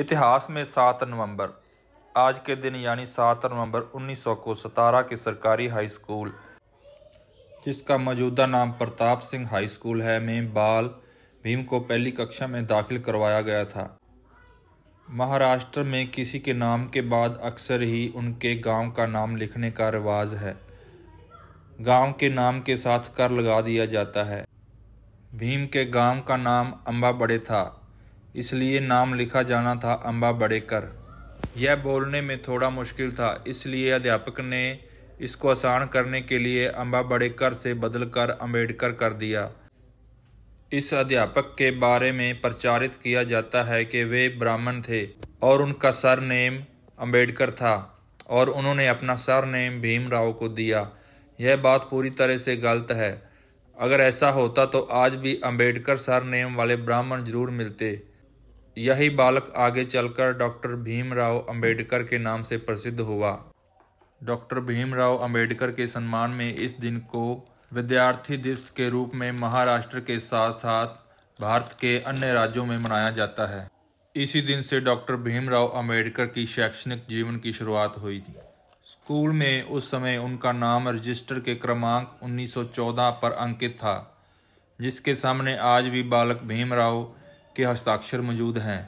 इतिहास में सात नवंबर आज के दिन यानी सात नवंबर सौ को सतारा के सरकारी हाई स्कूल जिसका मौजूदा नाम प्रताप सिंह हाई स्कूल है में बाल भीम को पहली कक्षा में दाखिल करवाया गया था महाराष्ट्र में किसी के नाम के बाद अक्सर ही उनके गांव का नाम लिखने का रिवाज है गांव के नाम के साथ कर लगा दिया जाता है भीम के गांव का नाम अम्बा बड़े था इसलिए नाम लिखा जाना था अम्बा बड़ेकर यह बोलने में थोड़ा मुश्किल था इसलिए अध्यापक ने इसको आसान करने के लिए अम्बा बड़ेकर से बदलकर अंबेडकर कर दिया इस अध्यापक के बारे में प्रचारित किया जाता है कि वे ब्राह्मण थे और उनका सर नेम अम्बेडकर था और उन्होंने अपना सर नेम भीमराव को दिया यह बात पूरी तरह से गलत है अगर ऐसा होता तो आज भी अंबेडकर सर नेम वाले ब्राह्मण जरूर मिलते यही बालक आगे चलकर डॉक्टर भीमराव अंबेडकर के नाम से प्रसिद्ध हुआ डॉक्टर भीमराव अंबेडकर के सम्मान में इस दिन को विद्यार्थी दिवस के रूप में महाराष्ट्र के साथ साथ भारत के अन्य राज्यों में मनाया जाता है इसी दिन से डॉक्टर भीमराव अंबेडकर की शैक्षणिक जीवन की शुरुआत हुई थी स्कूल में उस समय उनका नाम रजिस्टर के क्रमांक 1914 पर अंकित था जिसके सामने आज भी बालक भीमराव के हस्ताक्षर मौजूद हैं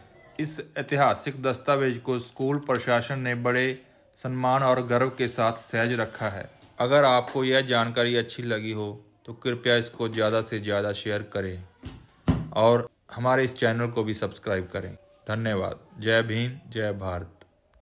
इस ऐतिहासिक दस्तावेज को स्कूल प्रशासन ने बड़े सम्मान और गर्व के साथ सहज रखा है अगर आपको यह जानकारी अच्छी लगी हो तो कृपया इसको ज़्यादा से ज़्यादा शेयर करें और हमारे इस चैनल को भी सब्सक्राइब करें धन्यवाद जय भीम जय भारत